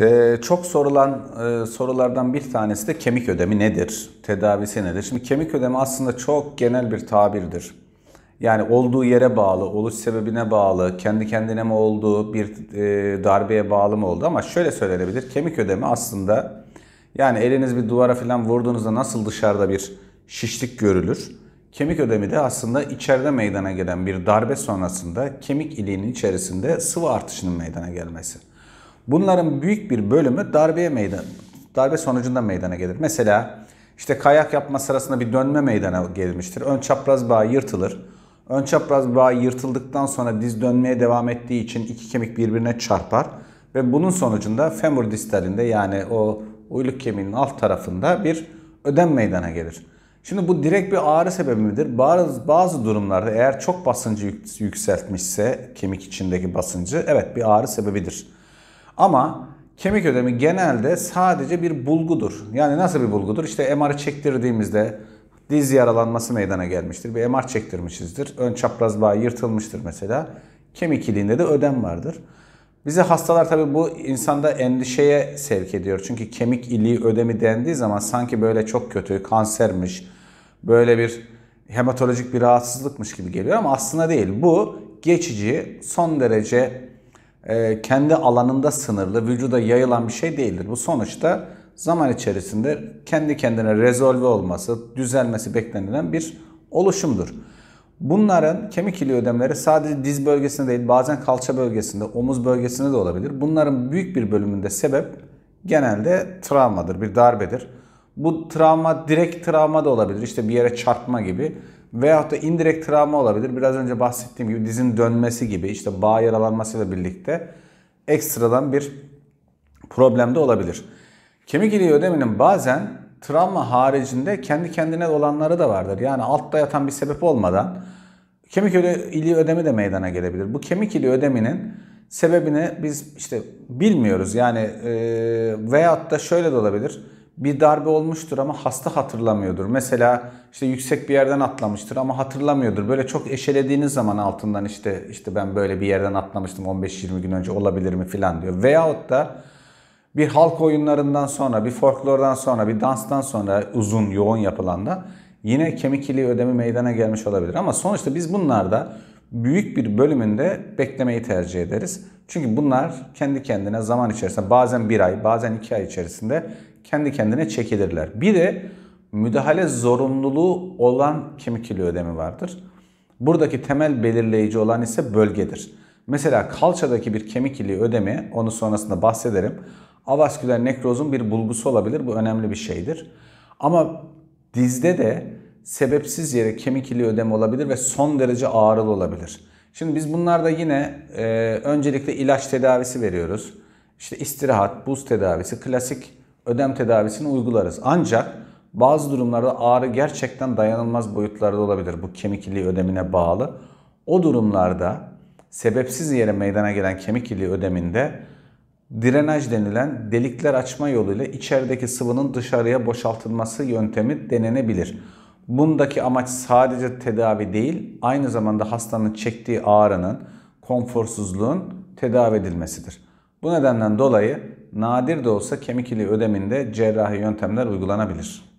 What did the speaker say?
Ee, çok sorulan e, sorulardan bir tanesi de kemik ödemi nedir? Tedavisi nedir? Şimdi kemik ödemi aslında çok genel bir tabirdir. Yani olduğu yere bağlı, oluş sebebine bağlı, kendi kendine mi oldu, bir e, darbeye bağlı mı oldu ama şöyle söylenebilir. Kemik ödemi aslında yani eliniz bir duvara falan vurduğunuzda nasıl dışarıda bir şişlik görülür? Kemik ödemi de aslında içeride meydana gelen bir darbe sonrasında kemik iliğinin içerisinde sıvı artışının meydana gelmesi. Bunların büyük bir bölümü darbeye meydan, darbe sonucunda meydana gelir. Mesela işte kayak yapma sırasında bir dönme meydana gelmiştir. Ön çapraz bağ yırtılır. Ön çapraz bağ yırtıldıktan sonra diz dönmeye devam ettiği için iki kemik birbirine çarpar ve bunun sonucunda femur distalinde yani o uyluk kemiğinin alt tarafında bir ödem meydana gelir. Şimdi bu direkt bir ağrı sebebi midir? Bazı, bazı durumlarda eğer çok basıncı yükseltmişse kemik içindeki basıncı evet bir ağrı sebebidir. Ama kemik ödemi genelde sadece bir bulgudur. Yani nasıl bir bulgudur? İşte MR'ı çektirdiğimizde diz yaralanması meydana gelmiştir. Bir MR çektirmişizdir. Ön çapraz bağ yırtılmıştır mesela. Kemik iliğinde de ödem vardır. Bizi hastalar tabii bu insanda endişeye sevk ediyor. Çünkü kemik iliği ödemi dendiği zaman sanki böyle çok kötü, kansermiş, böyle bir hematolojik bir rahatsızlıkmış gibi geliyor ama aslında değil. Bu geçici, son derece ee, kendi alanında sınırlı, vücuda yayılan bir şey değildir. Bu sonuçta zaman içerisinde kendi kendine rezolve olması, düzelmesi beklenilen bir oluşumdur. Bunların kemik iliği ödemleri sadece diz bölgesinde değil bazen kalça bölgesinde, omuz bölgesinde de olabilir. Bunların büyük bir bölümünde sebep genelde travmadır, bir darbedir. Bu travma direkt travma da olabilir. İşte bir yere çarpma gibi Veyahut da indirekt travma olabilir. Biraz önce bahsettiğim gibi dizin dönmesi gibi işte bağ yaralanmasıyla birlikte ekstradan bir problem de olabilir. Kemik iliği ödeminin bazen travma haricinde kendi kendine olanları da vardır. Yani altta yatan bir sebep olmadan kemik iliği ödemi de meydana gelebilir. Bu kemik iliği ödeminin sebebini biz işte bilmiyoruz. Yani e, veyahut da şöyle de olabilir bir darbe olmuştur ama hasta hatırlamıyordur. Mesela işte yüksek bir yerden atlamıştır ama hatırlamıyordur. Böyle çok eşelediğiniz zaman altından işte işte ben böyle bir yerden atlamıştım 15-20 gün önce olabilir mi filan diyor. Veyahut da bir halk oyunlarından sonra, bir folklordan sonra, bir danstan sonra uzun, yoğun yapılan da yine kemik iliği ödemi meydana gelmiş olabilir. Ama sonuçta biz bunlarda büyük bir bölümünde beklemeyi tercih ederiz. Çünkü bunlar kendi kendine zaman içerisinde bazen bir ay bazen iki ay içerisinde kendi kendine çekilirler. Bir de müdahale zorunluluğu olan kemik kili ödemi vardır. Buradaki temel belirleyici olan ise bölgedir. Mesela kalçadaki bir kemik iliği ödemi, onu sonrasında bahsederim. Avasküler nekrozun bir bulgusu olabilir, bu önemli bir şeydir. Ama dizde de sebepsiz yere kemik iliği ödemi olabilir ve son derece ağrılı olabilir. Şimdi biz bunlarda yine e, öncelikle ilaç tedavisi veriyoruz. İşte istirahat, buz tedavisi, klasik ödem tedavisini uygularız. Ancak bazı durumlarda ağrı gerçekten dayanılmaz boyutlarda olabilir. Bu kemik iliği ödemine bağlı. O durumlarda sebepsiz yere meydana gelen kemik iliği ödeminde drenaj denilen delikler açma yoluyla içerideki sıvının dışarıya boşaltılması yöntemi denenebilir. Bundaki amaç sadece tedavi değil, aynı zamanda hastanın çektiği ağrının, konforsuzluğun tedavi edilmesidir. Bu nedenden dolayı nadir de olsa kemik iliği ödeminde cerrahi yöntemler uygulanabilir.